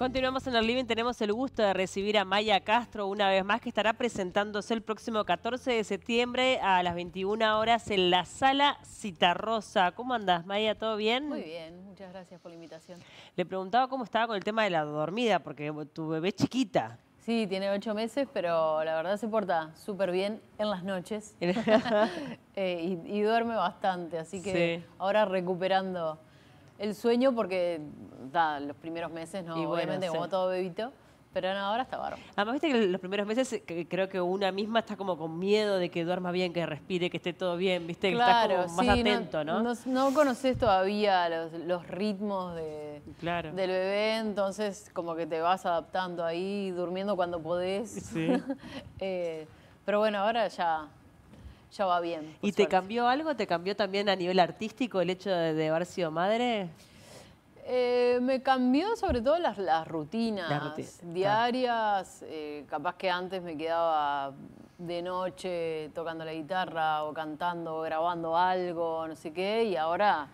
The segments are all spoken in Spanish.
Continuamos en el living, tenemos el gusto de recibir a Maya Castro una vez más que estará presentándose el próximo 14 de septiembre a las 21 horas en la sala Citarrosa. ¿Cómo andás Maya? ¿Todo bien? Muy bien, muchas gracias por la invitación. Le preguntaba cómo estaba con el tema de la dormida, porque tu bebé es chiquita. Sí, tiene ocho meses, pero la verdad se porta súper bien en las noches eh, y, duerme bastante, así que ahora recuperando el sueño porque da, los primeros meses, ¿no? Obviamente, como todo bebito. Pero ahora está barro. Además, viste que los primeros meses creo que una misma está como con miedo de que duerma bien, que respire, que esté todo bien, viste, que como más atento, ¿no? No, conoces todavía los, ritmos de, del bebé, entonces como que te vas adaptando ahí, durmiendo cuando podés. Sí. Eh, pero bueno, ahora ya ya va bien. ¿Y te cambió algo? ¿Te cambió también a nivel artístico el hecho de, haber sido madre? Eh, me cambió sobre todo las, las rutinas diarias. Eh, capaz que antes me quedaba de noche tocando la guitarra o cantando o grabando algo, no sé qué, y ahora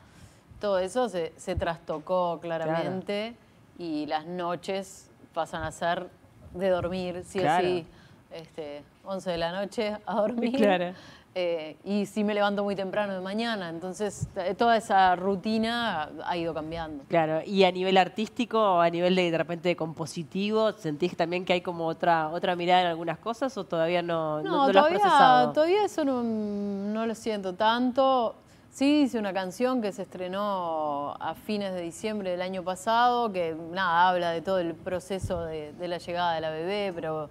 todo eso se, trastocó claramente y las noches pasan a ser de dormir, sí o sí. Este, 11 de la noche a dormir. Claro. Eh, y si me levanto muy temprano de mañana, entonces eh, toda esa rutina ha ido cambiando. Claro, y a nivel artístico, a nivel de, de repente de compositivo, ¿sentís también que hay como otra, otra mirada en algunas cosas o todavía no, no, todavía, lo has procesado? Todavía eso no, lo siento tanto. Sí, hice una canción que se estrenó a fines de diciembre del año pasado, que nada, habla de todo el proceso de, la llegada de la bebé, pero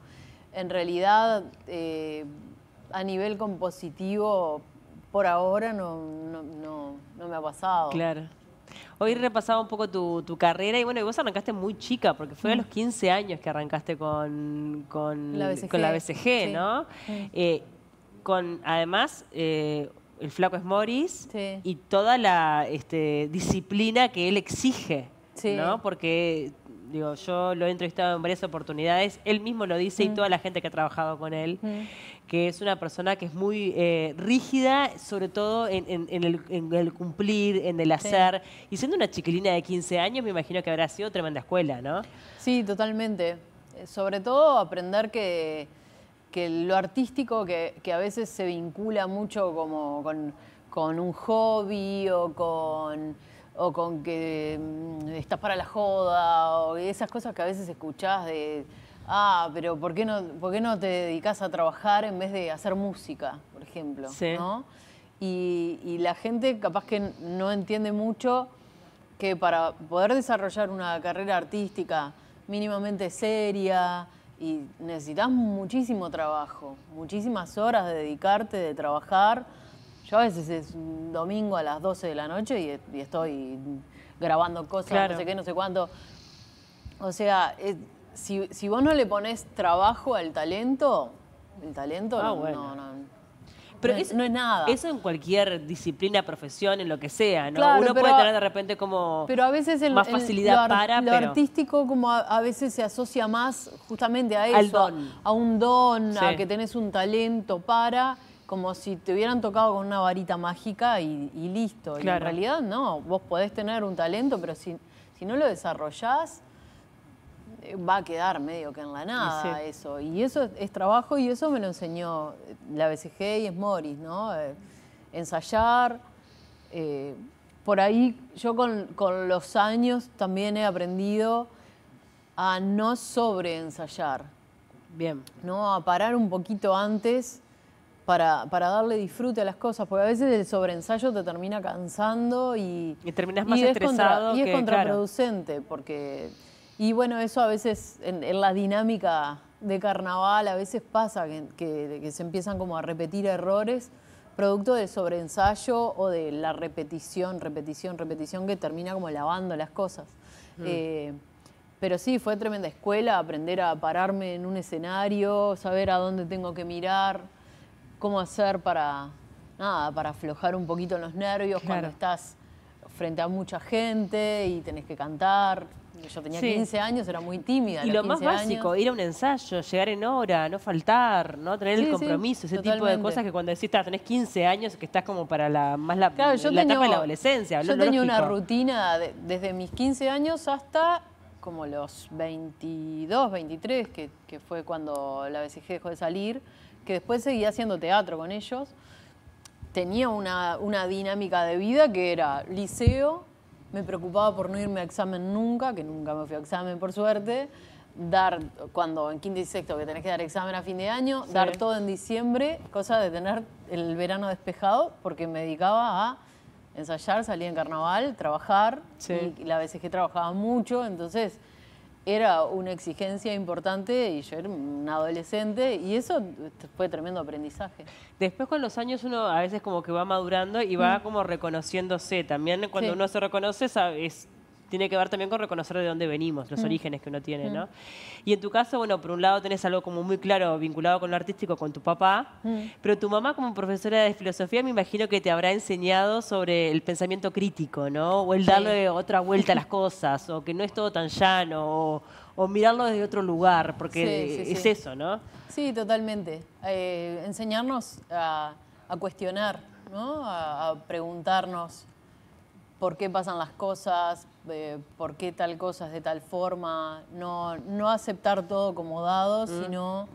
en realidad eh, a nivel compositivo, por ahora no, me ha pasado. Claro. Hoy repasaba un poco tu, carrera y bueno, vos arrancaste muy chica, porque fue a los 15 mm. años que arrancaste con, la BCG, ¿no? Mm. Eh, con, además, eh, el flaco es Morris y toda la este, disciplina que él exige, ¿no? Porque yo lo he entrevistado en varias oportunidades, él mismo lo dice y mm. toda la gente que ha trabajado con él, mm. que es una persona que es muy eh, rígida, sobre todo en, el, cumplir, en el hacer. Y siendo una chiquilina de 15 años, me imagino que habrá sido tremenda escuela, ¿no? Sí, totalmente. Eh, sobre todo aprender que, lo artístico, que, a veces se vincula mucho como con un hobby o con o con que mm, estás para la joda, o esas cosas que a veces escuchás de, ah, pero ¿por qué no, te dedicas a trabajar en vez de hacer música, por ejemplo? Sí. ¿no? Y, y, la gente capaz que no entiende mucho que para poder desarrollar una carrera artística mínimamente seria, y necesitas muchísimo trabajo, muchísimas horas de dedicarte, de trabajar yo a veces es domingo a las 12 de la noche e-, y, estoy grabando cosas, no sé qué, no sé cuánto. O sea, eh, si, vos no le pones trabajo al talento, el talento ah, no, pero no, es, no es nada. Eso en cualquier disciplina, profesión, en lo que sea, ¿no? Uno puede tener de repente como pero a veces el, más facilidad para. Lo artístico como a, veces se asocia más justamente a eso, A, un don, a que tenés un talento para como si te hubieran tocado con una varita mágica y, listo. Y en realidad no, vos podés tener un talento, pero si, no lo desarrollás, eh, va a quedar medio que en la nada eso. Y eso es, trabajo y eso me lo enseñó la BCG y es Morris, ¿no? Eh, ensayar. Eh, por ahí yo con, con, los años también he aprendido a no sobreensayar. Bien. ¿No? A parar un poquito antes para, para darle disfrute a las cosas, porque a veces el sobreensayo te termina cansando y. Y terminas más estresado. y es contraproducente, porque. Y bueno, eso a veces en, la dinámica de carnaval a veces pasa que, se empiezan como a repetir errores producto del sobreensayo o de la repetición, repetición, repetición que termina como lavando las cosas. Mm. Eh, pero sí, fue tremenda escuela aprender a pararme en un escenario, saber a dónde tengo que mirar, cómo hacer para, nada, para aflojar un poquito los nervios cuando estás frente a mucha gente y tenés que cantar. Yo tenía 15 años, era muy tímida. Y lo más básico, ir a un ensayo, llegar en hora, no faltar, no tener el compromiso, ese tipo de cosas que cuando decís, tenés 15 años, que estás como para la más la, claro, etapa de la adolescencia. Yo tenía una rutina desde mis 15 años hasta como los 22, 23, que, que fue cuando la BCG dejó de salir que después seguía haciendo teatro con ellos, tenía una, una dinámica de vida que era liceo, me preocupaba por no irme a examen nunca, que nunca me fui a examen por suerte, dar, cuando en quinto y sexto que tenés que dar examen a fin de año, dar todo en diciembre, cosa de tener el verano despejado, porque me dedicaba a ensayar, salir en carnaval, trabajar, y la veces que trabajaba mucho, entonces era una exigencia importante y yo era un adolescente y eso fue tremendo aprendizaje. Después con los años uno a veces como que va madurando y va mm. como reconociéndose. También cuando uno se reconoce sabes es tiene que ver también con reconocer de dónde venimos, los mm. orígenes que uno tiene, mm. ¿no? Y en tu caso, bueno, por un lado tenés algo como muy claro vinculado con lo artístico, con tu papá, mm. pero tu mamá como profesora de filosofía me imagino que te habrá enseñado sobre el pensamiento crítico, ¿no? O el darle otra vuelta a las cosas, o que no es todo tan llano, o, mirarlo desde otro lugar, porque es eso, ¿no? Sí, totalmente. Eh, enseñarnos a, cuestionar, a preguntarnos por qué pasan las cosas, por qué tal cosa es de tal forma, no, aceptar todo como dado, mm. sino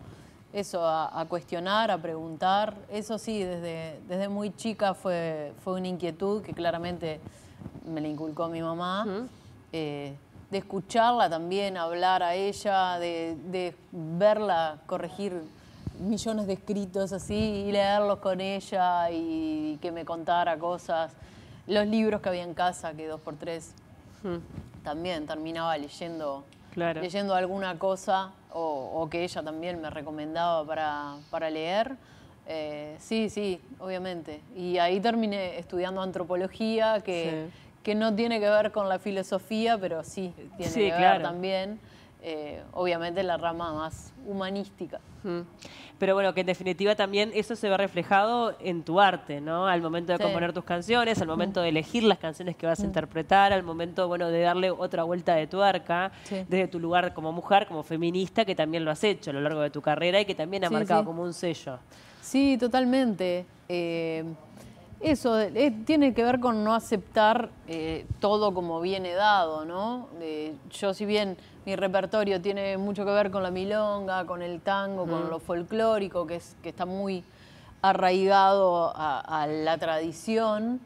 eso, a, cuestionar, a preguntar. Eso sí, desde, desde muy chica fue, una inquietud que claramente me la inculcó mi mamá. Mm. Eh, de escucharla también, hablar a ella, de, verla corregir millones de escritos así y leerlos con ella y que me contara cosas. Los libros que había en casa, que dos por tres, hmm. también terminaba leyendo, leyendo alguna cosa o, que ella también me recomendaba para, para leer. Eh, sí, sí, obviamente. Y ahí terminé estudiando antropología, que, no tiene que ver con la filosofía, pero sí tiene que ver también. Eh, obviamente la rama más humanística. Pero bueno, que en definitiva también eso se ve reflejado en tu arte, ¿no? Al momento de componer tus canciones, al momento de elegir las canciones que vas a interpretar, al momento, bueno, de darle otra vuelta de tu arca, desde tu lugar como mujer, como feminista, que también lo has hecho a lo largo de tu carrera y que también ha marcado como un sello. Sí, totalmente. Eh, eso eh, tiene que ver con no aceptar todo como viene dado, ¿no? yo si bien mi repertorio tiene mucho que ver con la milonga, con el tango, con mm. lo folclórico, que, es, que está muy arraigado a, la tradición.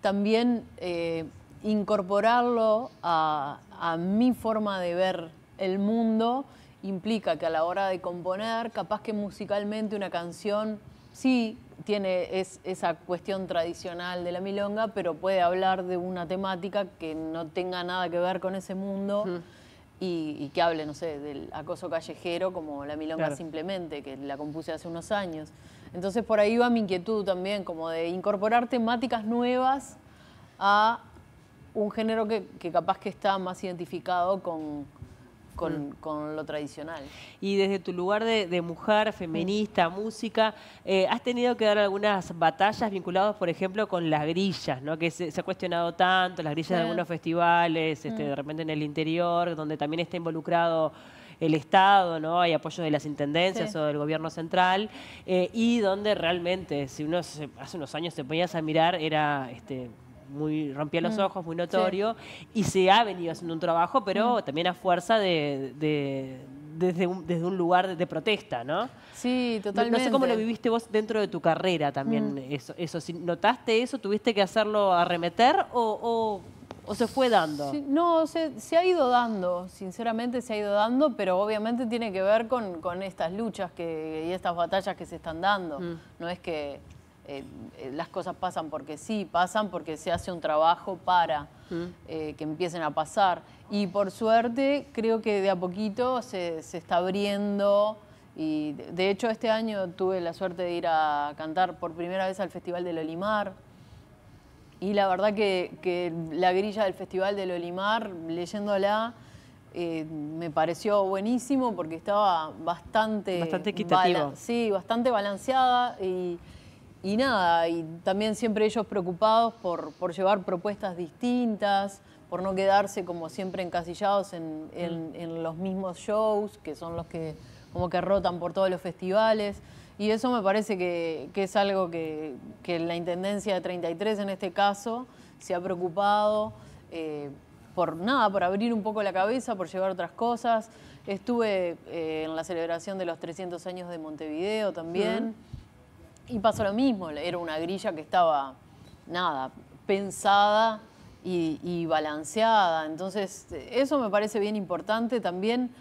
También eh, incorporarlo a, mi forma de ver el mundo implica que a la hora de componer, capaz que musicalmente una canción sí tiene esa cuestión tradicional de la milonga, pero puede hablar de una temática que no tenga nada que ver con ese mundo. Mm y, que hable, no sé, del acoso callejero como la milonga simplemente, que la compuse hace unos años. Entonces por ahí va mi inquietud también, como de incorporar temáticas nuevas a un género que capaz que está más identificado con Mm. con, lo tradicional. Y desde tu lugar de, mujer, feminista, mm. música, eh, has tenido que dar algunas batallas vinculadas, por ejemplo, con las grillas, ¿no? que se, ha cuestionado tanto, las grillas de algunos festivales, este, mm. de repente en el interior, donde también está involucrado el Estado, ¿no? Hay apoyo de las intendencias o del gobierno central, eh, y donde realmente, si uno hace unos años se ponías a mirar, era este, muy rompía los mm. ojos, muy notorio, y se ha venido haciendo un trabajo, pero mm. también a fuerza de, desde un, lugar de, protesta, ¿no? Sí, totalmente. No, sé cómo lo viviste vos dentro de tu carrera también, mm. eso, eso. ¿Notaste eso? ¿Tuviste que hacerlo arremeter o, se fue dando? no, se, ha ido dando, sinceramente se ha ido dando, pero obviamente tiene que ver con, estas luchas que, y estas batallas que se están dando. No es que eh, eh, las cosas pasan porque sí, pasan porque se hace un trabajo para mm. eh, que empiecen a pasar. Y por suerte creo que de a poquito se, está abriendo. Y de hecho este año tuve la suerte de ir a cantar por primera vez al Festival del Olimar. Y la verdad que, la grilla del Festival del Olimar, leyéndola, me pareció buenísimo porque estaba bastante... Bastante equitativa. Sí, bastante balanceada y y nada, y también siempre ellos preocupados por, llevar propuestas distintas, por no quedarse como siempre encasillados en, mm. en, los mismos shows, que son los que como que rotan por todos los festivales. Y eso me parece que, es algo que, la Intendencia de 33 en este caso se ha preocupado. Eh, por nada, por abrir un poco la cabeza, por llevar otras cosas. Estuve eh, en la celebración de los 300 años de Montevideo también. Mm. Y pasó lo mismo, era una grilla que estaba, nada, pensada y, balanceada. Entonces, eso me parece bien importante también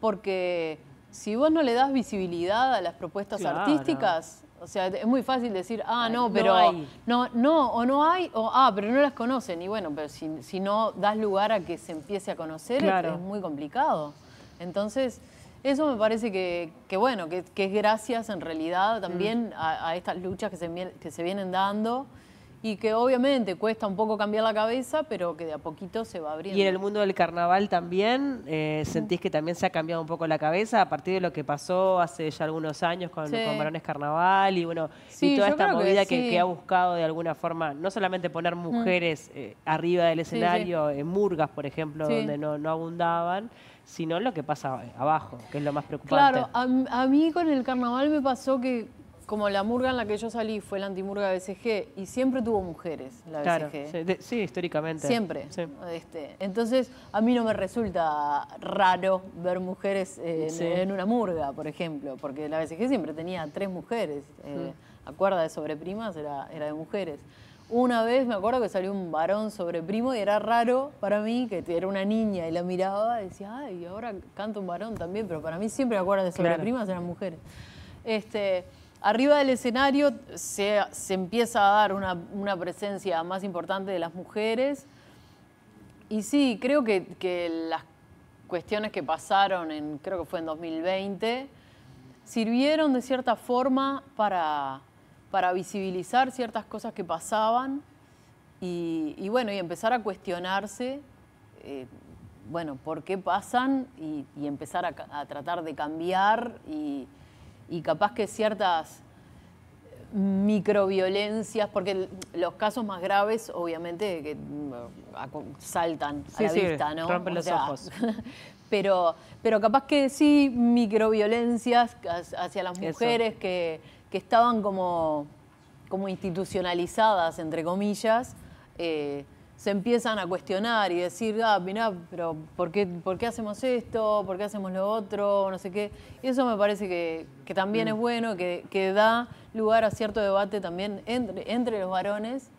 porque si vos no le das visibilidad a las propuestas artísticas, o sea, es muy fácil decir, ah, no, pero no, hay. no, o no hay, o ah, pero no las conocen. Y bueno, pero si, no das lugar a que se empiece a conocer, es, es muy complicado. Entonces, eso me parece que, bueno, que, es gracias en realidad mm. también a, estas luchas que se, vienen dando y que obviamente cuesta un poco cambiar la cabeza, pero que de a poquito se va abriendo. Y en el mundo del carnaval también, eh, ¿sentís que también se ha cambiado un poco la cabeza a partir de lo que pasó hace ya algunos años con, los Varones Carnaval y bueno, y toda esta movida que, ha buscado de alguna forma, no solamente poner mm. mujeres eh, arriba del escenario, en murgas, por ejemplo, donde no abundaban, sino lo que pasa eh, abajo, que es lo más preocupante. Claro, a, mí con el carnaval me pasó que como la murga en la que yo salí fue la antimurga BCG y siempre tuvo mujeres la BCG. Claro, sí, históricamente. Siempre. Este, entonces, a mí no me resulta raro ver mujeres eh, en, una murga, por ejemplo, porque la BCG siempre tenía tres mujeres. Eh, mm. Acuerda de sobreprimas era, era de mujeres. Una vez me acuerdo que salió un varón sobre primo y era raro para mí que era una niña y la miraba y decía, ay, ahora canta un varón también, pero para mí siempre me acuerdo de sobre primas eran mujeres. Este, arriba del escenario se, se empieza a dar una, presencia más importante de las mujeres y sí, creo que, que las cuestiones que pasaron, en, creo que fue en 2020, sirvieron de cierta forma para para visibilizar ciertas cosas que pasaban y, bueno, y empezar a cuestionarse, eh, bueno, por qué pasan y, empezar a, tratar de cambiar y, capaz que ciertas microviolencias, porque los casos más graves, obviamente, que mm, saltan a la vista, ¿no? Rompen los ojos. pero, pero capaz que sí, microviolencias hacia las mujeres que que estaban como, institucionalizadas, entre comillas, eh, se empiezan a cuestionar y decir, ah, mirá, pero ¿por qué, hacemos esto? ¿Por qué hacemos lo otro? No sé qué. Y eso me parece que, también es mm. bueno, que, da lugar a cierto debate también entre, entre los varones,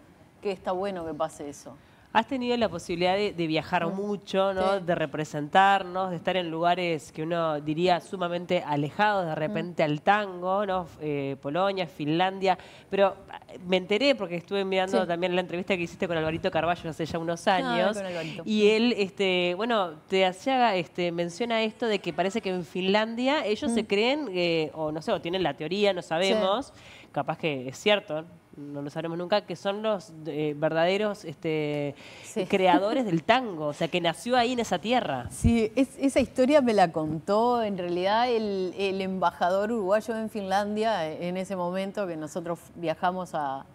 que está bueno que pase eso. Has tenido la posibilidad de, viajar mm. mucho, ¿no? De representarnos, de estar en lugares que uno diría sumamente alejados, de mm. repente al tango, ¿no? Eh, Polonia, Finlandia. Pero ah, me enteré porque estuve mirando también la entrevista que hiciste con Alvarito Carballo hace ya unos años. y él, este, bueno, te hacía, este, menciona esto de que parece que en Finlandia ellos se mm. creen, eh, o no sé, o tienen la teoría, no sabemos, capaz que es cierto, no lo sabemos nunca, que son los eh, verdaderos este, creadores del tango, o sea, que nació ahí en esa tierra. Sí, esa historia me la contó en realidad el, embajador uruguayo en Finlandia eh, en ese momento que nosotros viajamos a,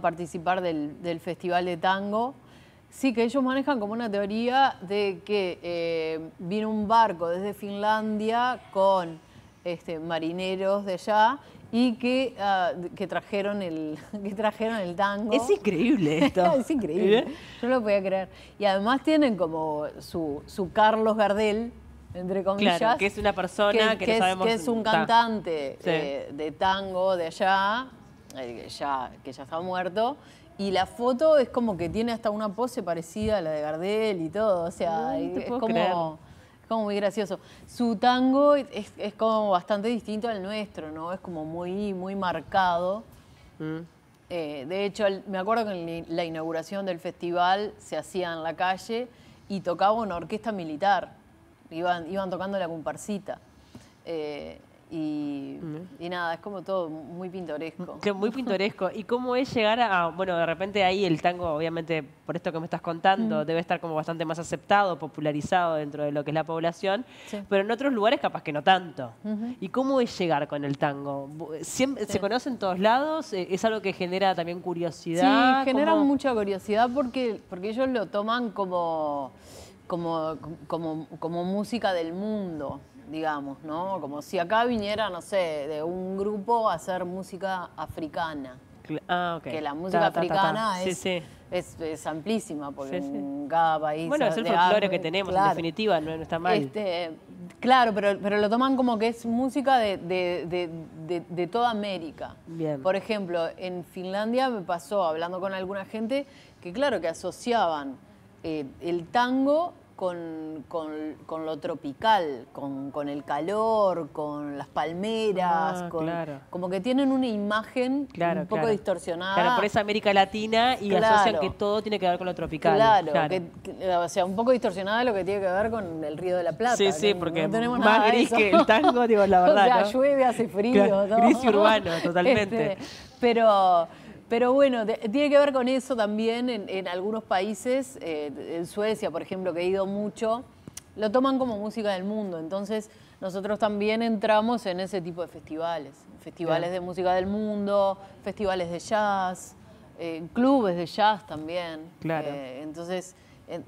participar del, Festival de Tango. Sí, que ellos manejan como una teoría de que eh, vino un barco desde Finlandia con este, marineros de allá y ah, que, trajeron el, que trajeron el tango. Es increíble esto. es increíble. ¿Eh? Yo lo podía creer. Y además tienen como su, Carlos Gardel, entre comillas. que es una persona que, es, un cantante eh, de tango de allá, eh, ya, que ya está muerto. Y la foto es como que tiene hasta una pose parecida a la de Gardel y todo. O sea, es como muy gracioso. Su tango es, como bastante distinto al nuestro, ¿no? Es como muy, muy marcado. Mm. Eh, de hecho, me acuerdo que en la inauguración del festival se hacía en la calle y tocaba una orquesta militar. Iban, iban tocando la comparsita. Eh, y, nada, es como todo muy pintoresco. muy pintoresco. ¿Y cómo es llegar a, bueno, de repente ahí el tango, obviamente, por esto que me estás contando, debe estar como bastante más aceptado, popularizado dentro de lo que es la población, pero en otros lugares capaz que no tanto. ¿Y cómo es llegar con el tango? ¿Se conoce en todos lados? ¿E-, ¿Es algo que genera también curiosidad? Sí, genera mucha curiosidad porque, porque ellos lo toman como, como música del mundo digamos, ¿no? Como si acá viniera, no sé, de un grupo a hacer música africana. Ah, Que la música africana es, amplísima, porque en cada país... Bueno, es el folclore que tenemos, en definitiva, no, está mal. Este, claro, pero, pero lo toman como que es música de, toda América. Bien. Por ejemplo, en Finlandia me pasó, hablando con alguna gente, que claro, que asociaban eh, el tango con, lo tropical, con, el calor, con las palmeras, ah, como que tienen una imagen un poco distorsionada. Claro, por esa América Latina y asocian que todo tiene que ver con lo tropical. Claro, o sea, un poco distorsionada lo que tiene que ver con el Río de la Plata. Sí, sí, porque tenemos más gris que el tango, digo, la verdad. o sea, llueve, hace frío. Gris urbano, totalmente. Este, pero... Pero bueno, tiene que ver con eso también en, algunos países, eh, en Suecia, por ejemplo, que he ido mucho, lo toman como música del mundo. Entonces, nosotros también entramos en ese tipo de festivales, festivales de música del mundo, festivales de jazz, eh, clubes de jazz también. Claro. Eh, entonces,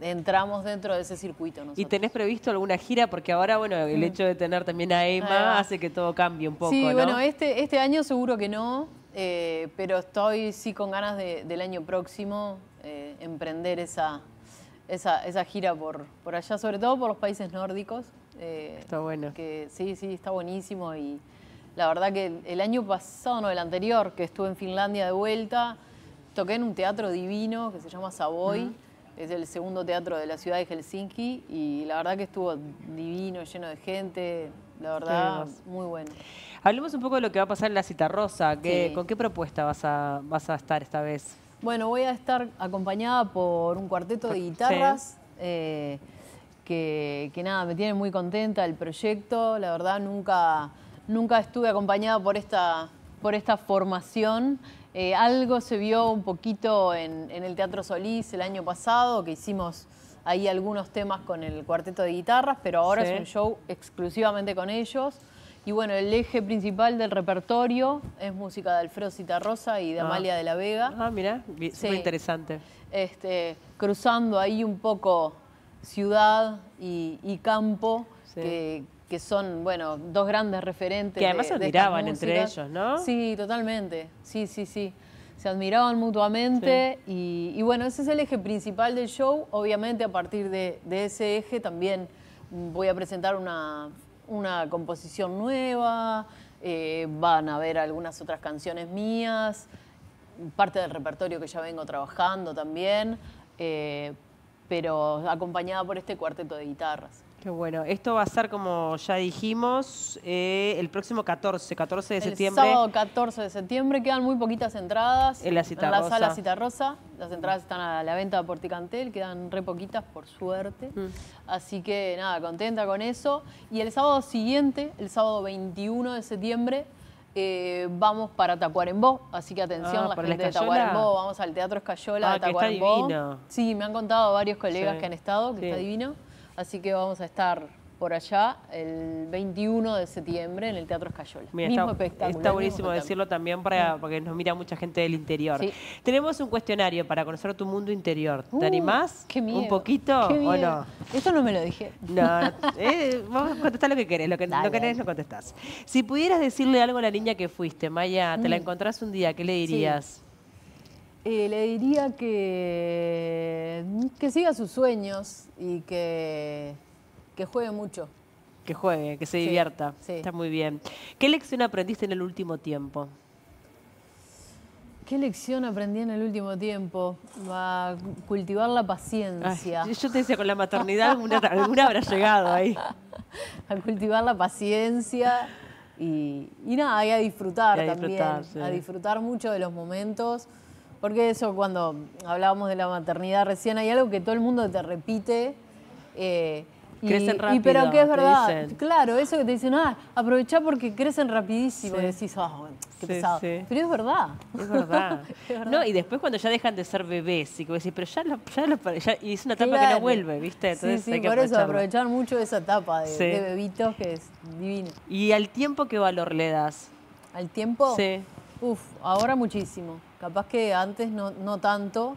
entramos dentro de ese circuito. Nosotros. ¿Y tenés previsto alguna gira? Porque ahora, bueno, el mm. hecho de tener también a Emma ah. hace que todo cambie un poco. Sí, bueno, este, este año seguro que no. Eh, pero estoy sí con ganas del año próximo eh, emprender esa, gira por, por allá, sobre todo por los países nórdicos. Eh, está bueno. sí, sí, está buenísimo y la verdad que el, año pasado, no, el anterior, que estuve en Finlandia de vuelta, toqué en un teatro divino que se llama Savoy. Es el segundo teatro de la ciudad de Helsinki y la verdad que estuvo divino, lleno de gente, la verdad, muy bueno. Hablemos un poco de lo que va a pasar en la cita rosa. ¿Con qué propuesta vas a, vas a estar esta vez? Bueno, voy a estar acompañada por un cuarteto de guitarras. Eh, que, nada, me tiene muy contenta el proyecto. La verdad, nunca, nunca estuve acompañada por esta, por esta formación. Eh, algo se vio un poquito en el Teatro Solís el año pasado, que hicimos hay algunos temas con el cuarteto de guitarras, pero ahora es un show exclusivamente con ellos. Y bueno, el eje principal del repertorio es música de Alfredo Citarrosa y de ah. Amalia de la Vega. Ah, mira, súper interesante. Este, cruzando ahí un poco ciudad y, campo, que, son, bueno, dos grandes referentes. Que además se admiraban entre ellos, ¿no? Sí, totalmente. Sí, sí, sí se admiraban mutuamente y, bueno, ese es el eje principal del show. Obviamente a partir de, ese eje también voy a presentar una, composición nueva, eh, van a ver algunas otras canciones mías, parte del repertorio que ya vengo trabajando también, eh, pero acompañada por este cuarteto de guitarras. Qué bueno. Esto va a ser, como ya dijimos, eh, el próximo 14, 14 de septiembre. El sábado 14 de septiembre. Quedan muy poquitas entradas. En la la sala Citarrosa. Las entradas están a la venta por Ticantel. Quedan re poquitas, por suerte. Mm. Así que, nada, contenta con eso. Y el sábado siguiente, el sábado 21 de septiembre, eh, vamos para Tacuarembó, así que atención ah, la gente de Tacuarembó, vamos al Teatro Escayola ah, de Tacuarembó. Sí, me han contado varios colegas que han estado, que está divino. Así que vamos a estar por allá el 21 de septiembre en el Teatro Escayola. está, Está buenísimo decirlo también para, porque nos mira mucha gente del interior. Tenemos un cuestionario para conocer tu mundo interior. ¿Te uh, animás? ¿Un poquito o no? Eso no me lo dije. No, eh, contestás lo que querés, lo que no querés no contestás. Si pudieras decirle algo a la niña que fuiste, Maya, te la mm. encontrás un día, ¿qué le dirías? Eh, le diría que, que siga sus sueños y que, que juegue mucho. Que juegue, que se divierta. Está muy bien. ¿Qué lección aprendiste en el último tiempo? ¿Qué lección aprendí en el último tiempo? A cultivar la paciencia. yo te decía, con la maternidad alguna, habrá llegado ahí. A cultivar la paciencia y, nada, y a disfrutar, también. A disfrutar mucho de los momentos. Porque eso, cuando hablábamos de la maternidad recién, hay algo que todo el mundo te repite. Eh, crecen rápido. Y pero que es verdad. Claro, eso que te dicen, ah, aprovechá porque crecen rapidísimo. Y decís, ah, qué pesado. Pero es verdad. Es verdad. No, y después cuando ya dejan de ser bebés, y como decís, pero ya, lo, ya, y es una etapa que no vuelve, ¿viste? Entonces sí, hay que por eso aprovechar mucho esa etapa de, de, bebitos que es divino. ¿Y al tiempo qué valor le das? ¿Al tiempo? Sí. Uf, ahora muchísimo. Capaz que antes no, tanto,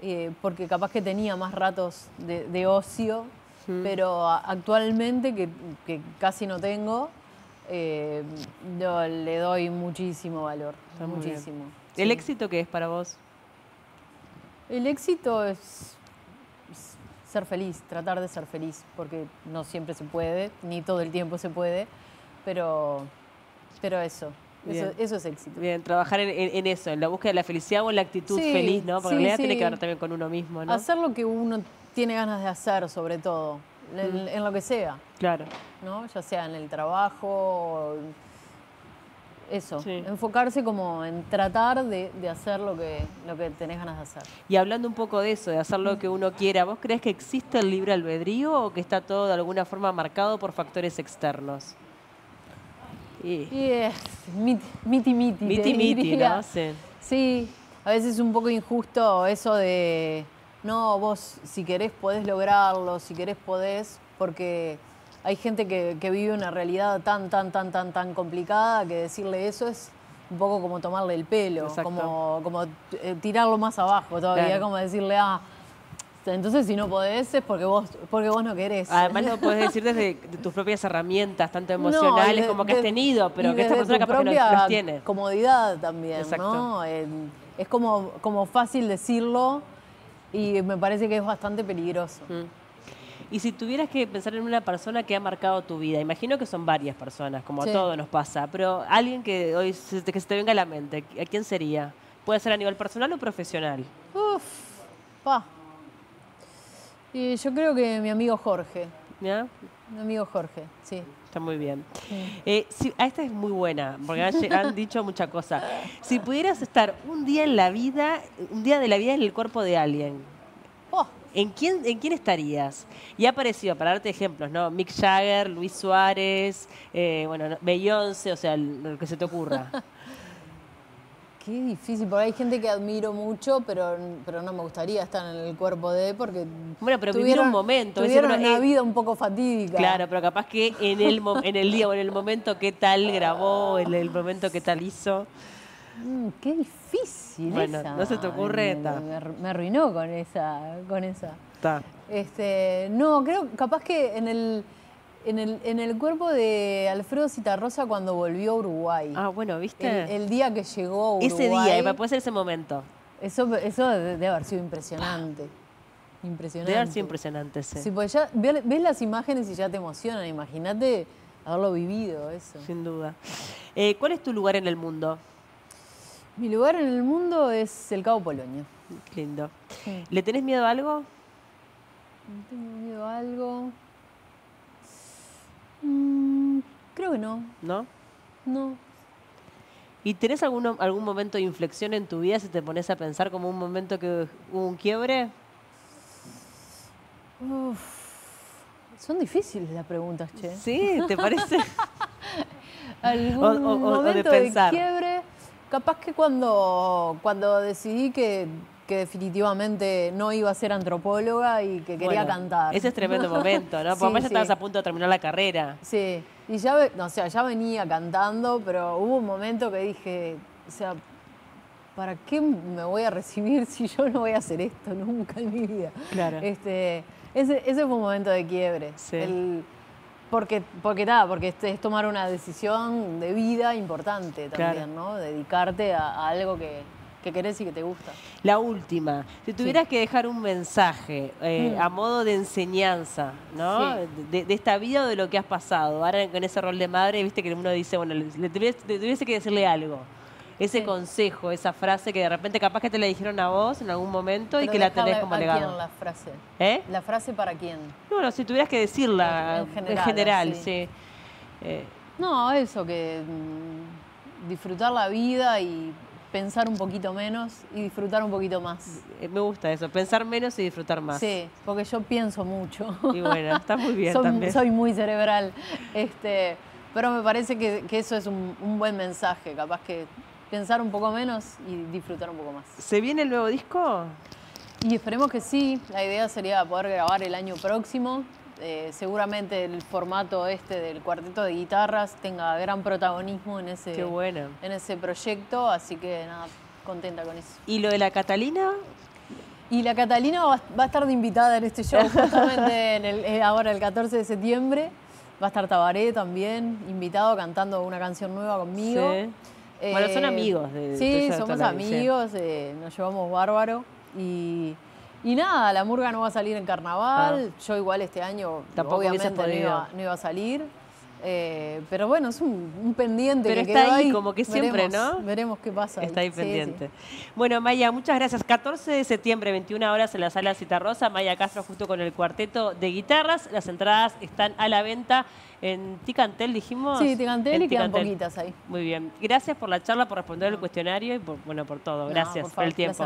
eh, porque capaz que tenía más ratos de, ocio, mm. pero actualmente, que, casi no tengo, yo eh, le doy muchísimo valor, muchísimo. ¿El éxito qué es para vos? El éxito es, es ser feliz, tratar de ser feliz, porque no siempre se puede, ni todo el tiempo se puede, pero, pero eso, eso, es éxito. Bien, trabajar en, eso, en la búsqueda de la felicidad o en la actitud feliz, ¿no? Porque en realidad tiene que ver también con uno mismo, ¿no? Hacer lo que uno tiene ganas de hacer, sobre todo, en, lo que sea. Claro. ¿No? Ya sea en el trabajo, eso, enfocarse como en tratar de, hacer lo que, lo que tenés ganas de hacer. Y hablando un poco de eso, de hacer lo que uno quiera, ¿vos crees que existe el libre albedrío o que está todo de alguna forma marcado por factores externos? Y, es miti miti. Miti miti, ¿no? Sí. a veces es un poco injusto eso de, no, vos si querés podés lograrlo, si querés podés, porque hay gente que, vive una realidad tan, tan, tan, tan, tan complicada que decirle eso es un poco como tomarle el pelo, como, como eh, tirarlo más abajo todavía, como decirle, ah, este, entonces, si no podés, es porque vos, porque vos no querés. Además, lo podés decir desde tus propias herramientas, tanto emocionales como que has tenido, pero que esta persona capaz que los, los tiene. Comodidad también, es como, fácil decirlo y me parece que es bastante peligroso. Mm. Y si tuvieras que pensar en una persona que ha marcado tu vida, imagino que son varias personas, como a todos nos pasa, pero alguien que hoy se, que se te venga a la mente, ¿a quién sería? Puede ser a nivel personal o profesional. Uf, pa yo creo que mi amigo Jorge. ¿Ya? Mi amigo Jorge, sí. Está muy bien. Eh, esta es muy buena, porque han, dicho mucha cosas. Si pudieras estar un día en la vida, un día de la vida en el cuerpo de alguien, oh. ¿en, quién, ¿en quién estarías? Y ha aparecido, para darte ejemplos, ¿no? Mick Jagger, Luis Suárez, eh, bueno, Beyoncé, o sea, lo que se te ocurra. Qué difícil, porque hay gente que admiro mucho, pero, pero no me gustaría estar en el cuerpo de porque. Bueno, pero tuvieron, un momento. Tuvieron una eh, vida un poco fatídica. Claro, pero capaz que en el, en el día o en el momento que tal grabó, en el momento que tal hizo. Mm, qué difícil bueno, no se te ocurre. me, arruinó con esa. Con esa. Este, no, creo, capaz que en el en el, cuerpo de Alfredo Citarrosa cuando volvió a Uruguay. Ah, bueno, ¿viste? El, día que llegó Uruguay. Ese día, eh, puede ser ese momento. Eso, eso debe haber sido impresionante. Impresionante. Debe haber sido impresionante, sí. Sí, pues ya ves las imágenes y ya te emocionan. Imagínate haberlo vivido, eso. Sin duda. Eh, ¿Cuál es tu lugar en el mundo? Mi lugar en el mundo es el Cabo Polonia. Lindo. ¿Le tenés miedo a algo? No tengo miedo a algo. Mm, creo que no. ¿No? No. ¿Y tenés algún momento de inflexión en tu vida si te pones a pensar como un momento que hubo un quiebre? Son difíciles las preguntas, che. Sí, ¿te parece? algún momento de, quiebre. Capaz que cuando, cuando decidí que que definitivamente no iba a ser antropóloga y que quería cantar. Ese es tremendo momento, ¿no? Porque ya estabas a punto de terminar la carrera. Sí, y ya, ya venía cantando, pero hubo un momento que dije, o sea, ¿para qué me voy a recibir si yo no voy a hacer esto nunca en mi vida? Claro. Este, ese, fue un momento de quiebre. porque, porque nada, porque este es, tomar una decisión de vida importante también, ¿no? Dedicarte a algo que, que querés y que te gusta. La última, si tuvieras que dejar un mensaje eh, mm. a modo de enseñanza, ¿no? De, esta vida o de lo que has pasado. Ahora con ese rol de madre, viste que uno dice, bueno, le tuviese, que decirle algo. Ese consejo, esa frase que de repente capaz que te la dijeron a vos en algún momento y que la tenés como legado. la frase? ¿Eh? ¿La frase para quién? No, no, si tuvieras que decirla en general, sí. Eh. No, eso, que mm, disfrutar la vida y pensar un poquito menos y disfrutar un poquito más. Eh, me gusta eso, pensar menos y disfrutar más. Sí, porque yo pienso mucho. Y bueno, está muy bien soy, también. Soy muy cerebral. Este, pero me parece que, eso es un buen mensaje, capaz que pensar un poco menos y disfrutar un poco más. ¿Se viene el nuevo disco? Y esperemos que sí. La idea sería poder grabar el año próximo. Eh, seguramente el formato este del cuarteto de guitarras tenga gran protagonismo en ese, en ese proyecto, así que nada, contenta con eso. ¿Y lo de la Catalina? Y la Catalina va, a estar de invitada en este show justamente eh, ahora el 14 de septiembre. Va a estar Tabaré también, invitado, cantando una canción nueva conmigo. bueno, son eh, amigos. De, sí, somos amigos, nos llevamos bárbaro y... Y nada, la murga no va a salir en carnaval. Ah. Yo igual este año Tampoco obviamente no iba, a salir. Eh, pero bueno, es un, pendiente. Pero que está ahí, ahí, como que siempre, ¿no? Veremos qué pasa. Está ahí, pendiente. Bueno, Maya, muchas gracias. 14 de septiembre, 21 horas en la sala Citarrosa. Maya Castro justo con el cuarteto de guitarras. Las entradas están a la venta en Ticantel, dijimos. Sí, Ticantel y poquitas ahí. Muy bien. Gracias por la charla, por responder el cuestionario y por, bueno, por todo. Gracias por, el tiempo.